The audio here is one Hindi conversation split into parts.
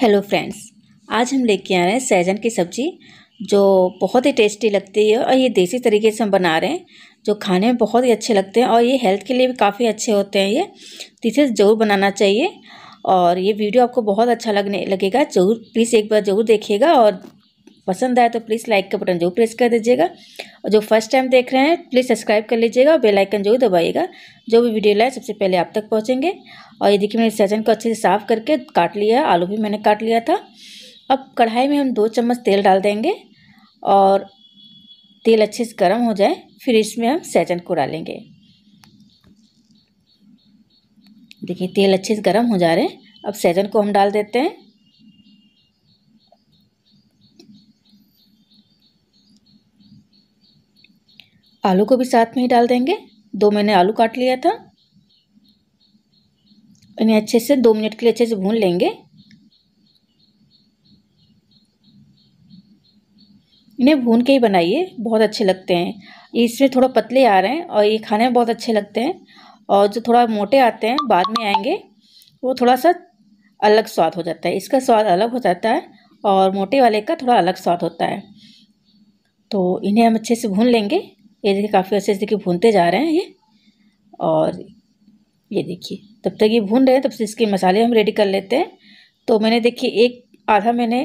हेलो फ्रेंड्स आज हम लेके आ रहे हैं सहजन की सब्ज़ी जो बहुत ही टेस्टी लगती है और ये देसी तरीके से हम बना रहे हैं जो खाने में बहुत ही अच्छे लगते हैं और ये हेल्थ के लिए भी काफ़ी अच्छे होते हैं ये इसे ज़रूर बनाना चाहिए और ये वीडियो आपको बहुत अच्छा लगने लगेगा ज़रूर प्लीज़ एक बार ज़रूर देखिएगा और पसंद आए तो प्लीज़ लाइक का बटन जरूर प्रेस कर दीजिएगा और जो फर्स्ट टाइम देख रहे हैं प्लीज़ सब्सक्राइब कर लीजिएगा और बेलाइकन जरूर दबाइएगा जो भी वीडियो लाए सबसे पहले आप तक पहुँचेंगे और ये देखिए मैंने सजन को अच्छे से साफ़ करके काट लिया आलू भी मैंने काट लिया था अब कढ़ाई में हम दो चम्मच तेल डाल देंगे और तेल अच्छे से गर्म हो जाए फिर इसमें हम सैजन को डालेंगे देखिए तेल अच्छे से गर्म हो जा रहे हैं अब सैजन को हम डाल देते हैं आलू को भी साथ में ही डाल देंगे दो मैंने आलू काट लिया था इन्हें अच्छे से दो मिनट के लिए अच्छे से भून लेंगे इन्हें भून के ही बनाइए बहुत अच्छे लगते हैं इसमें थोड़ा पतले आ रहे हैं और ये खाने में बहुत अच्छे लगते हैं और जो थोड़ा मोटे आते हैं बाद में आएंगे वो थोड़ा सा अलग स्वाद हो जाता है इसका स्वाद अलग हो जाता है और मोटे वाले का थोड़ा अलग स्वाद होता है तो इन्हें हम अच्छे से भून लेंगे ये देखिए काफ़ी अच्छे से देखिए भूनते जा रहे हैं ये और ये देखिए तब तक ये भून रहे हैं तब से इसके मसाले हम रेडी कर लेते हैं तो मैंने देखिए एक आधा मैंने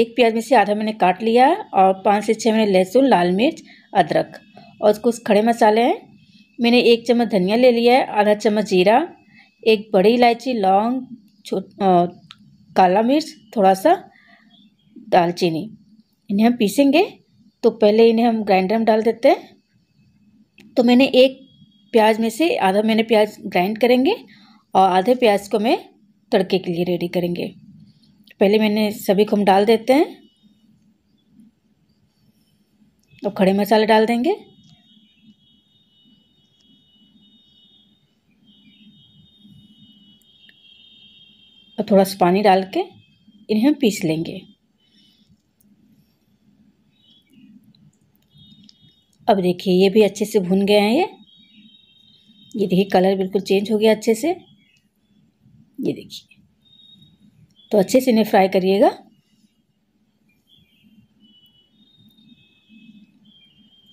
एक प्याज में से आधा मैंने काट लिया है और पाँच से छः मैंने लहसुन लाल मिर्च अदरक और कुछ खड़े मसाले हैं मैंने एक चम्मच धनिया ले लिया है आधा चम्मच जीरा एक बड़ी इलायची लौंग छोट काला मिर्च थोड़ा सा दालचीनी इन्हें हम पीसेंगे तो पहले इन्हें हम ग्राइंडर में डाल देते हैं तो मैंने एक प्याज में से आधा मैंने प्याज ग्राइंड करेंगे और आधे प्याज को मैं तड़के के लिए रेडी करेंगे पहले मैंने सभी को हम डाल देते हैं अब खड़े मसाले डाल देंगे और थोड़ा सा पानी डाल के इन्हें हम पीस लेंगे अब देखिए ये भी अच्छे से भुन गए हैं ये ये देखिए कलर बिल्कुल चेंज हो गया अच्छे से ये देखिए तो अच्छे से इन्हें फ्राई करिएगा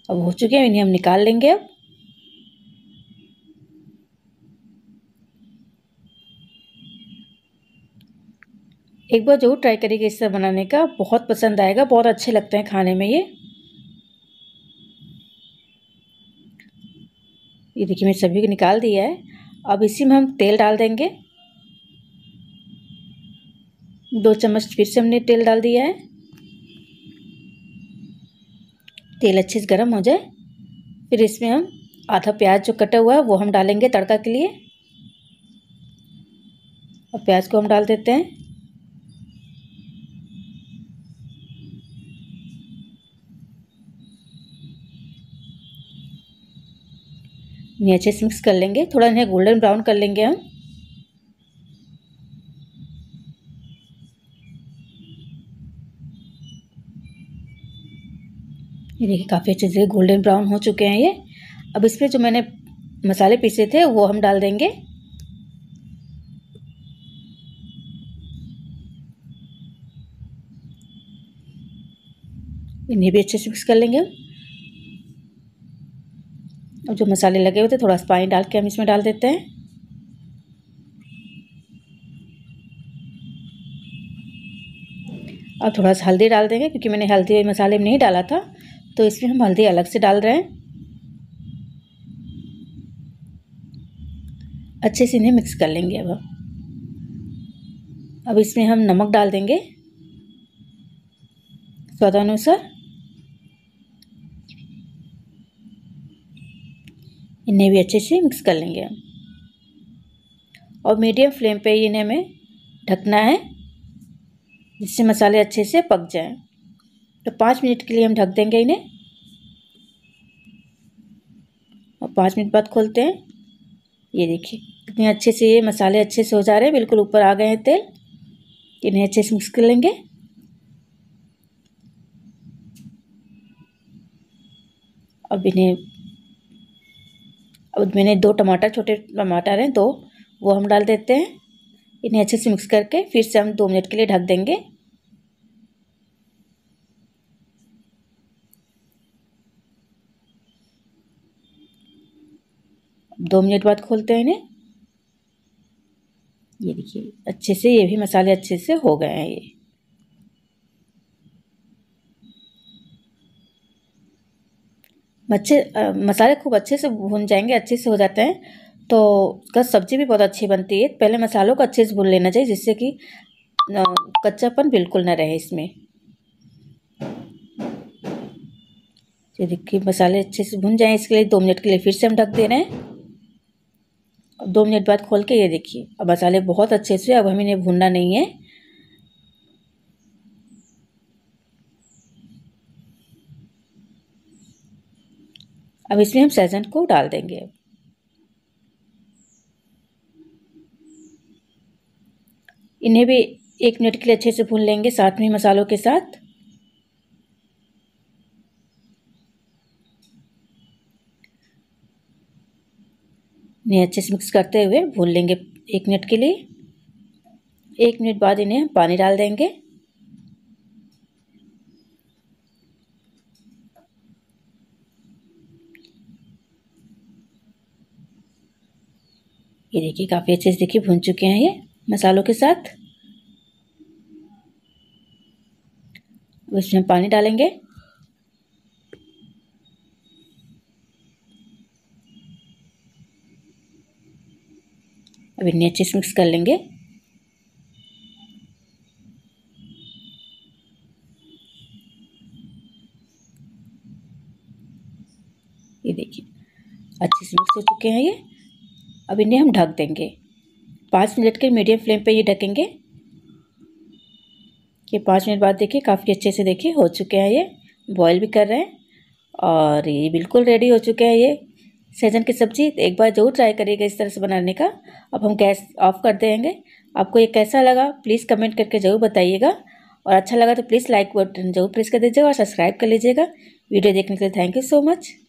अब हो चुके हैं इन्हें हम निकाल लेंगे अब एक बार जरूर ट्राई करिएगा इस तरह बनाने का बहुत पसंद आएगा बहुत अच्छे लगते हैं खाने में ये ये देखिए मैंने सभी को निकाल दिया है अब इसी में हम तेल डाल देंगे दो चम्मच फिर से हमने तेल डाल दिया है तेल अच्छे से गर्म हो जाए फिर इसमें हम आधा प्याज जो कटा हुआ है वो हम डालेंगे तड़का के लिए और प्याज को हम डाल देते हैं इन्हें अच्छे से मिक्स कर लेंगे थोड़ा इन्हें गोल्डन ब्राउन कर लेंगे हम ये देखिए काफ़ी अच्छे से गोल्डन ब्राउन हो चुके हैं ये अब इसमें जो मैंने मसाले पीसे थे वो हम डाल देंगे इन्हें भी अच्छे से मिक्स कर लेंगे हम और जो मसाले लगे हुए थे थोड़ा सा पानी डाल के हम इसमें डाल देते हैं और थोड़ा सा हल्दी डाल देंगे क्योंकि मैंने हल्दी मसाले में नहीं डाला था तो इसमें हम हल्दी अलग से डाल रहे हैं अच्छे से इन्हें मिक्स कर लेंगे अब अब इसमें हम नमक डाल देंगे स्वादानुसार इन्हें भी अच्छे से मिक्स कर लेंगे हम और मीडियम फ्लेम पे ही इन्हें हमें ढकना है जिससे मसाले अच्छे से पक जाएं तो पाँच मिनट के लिए हम ढक देंगे इन्हें और पाँच मिनट बाद खोलते हैं ये देखिए कितने अच्छे से ये मसाले अच्छे से हो जा रहे हैं बिल्कुल ऊपर आ गए हैं तेल इन्हें अच्छे से मिक्स कर लेंगे अब इन्हें और मैंने दो टमाटर छोटे टमाटर हैं दो वो हम डाल देते हैं इन्हें अच्छे से मिक्स करके फिर से हम दो मिनट के लिए ढक देंगे दो मिनट बाद खोलते हैं इन्हें ये देखिए अच्छे से ये भी मसाले अच्छे से हो गए हैं ये अच्छे मसाले खूब अच्छे से भून जाएंगे अच्छे से हो जाते हैं तो उसका सब्ज़ी भी बहुत अच्छी बनती है पहले मसालों को अच्छे से भून लेना चाहिए जिससे कि कच्चापन बिल्कुल ना रहे इसमें ये देखिए मसाले अच्छे से भुन जाएं इसके लिए दो मिनट के लिए फिर से हम ढक दे रहे हैं दो मिनट बाद खोल के ये देखिए अब मसाले बहुत अच्छे से अब हमें इन्हें भूनना नहीं है अब इसमें हम सहजन को डाल देंगे इन्हें भी एक मिनट के लिए अच्छे से भून लेंगे साथ में मसालों के साथ इन्हें अच्छे से मिक्स करते हुए भून लेंगे एक मिनट के लिए एक मिनट बाद इन्हें पानी डाल देंगे देखिए काफ़ी अच्छे से देखिए भुन चुके हैं ये मसालों के साथ इसमें पानी डालेंगे अब इन्हें अच्छे से मिक्स कर लेंगे ये देखिए अच्छे से मिक्स हो चुके हैं ये अब इन्हें हम ढक देंगे पाँच मिनट के मीडियम फ्लेम पे ये ढकेंगे ये पाँच मिनट बाद देखिए काफ़ी अच्छे से देखिए हो चुके हैं ये बॉयल भी कर रहे हैं और ये बिल्कुल रेडी हो चुके हैं ये सहजन की सब्ज़ी एक बार ज़रूर ट्राई करिएगा इस तरह से बनाने का अब हम गैस ऑफ कर देंगे आपको ये कैसा लगा प्लीज़ कमेंट करके ज़रूर बताइएगा और अच्छा लगा तो प्लीज़ लाइक बटन जरूर प्रेस कर दीजिएगा और सब्सक्राइब कर लीजिएगा वीडियो देखने के लिए थैंक यू सो मच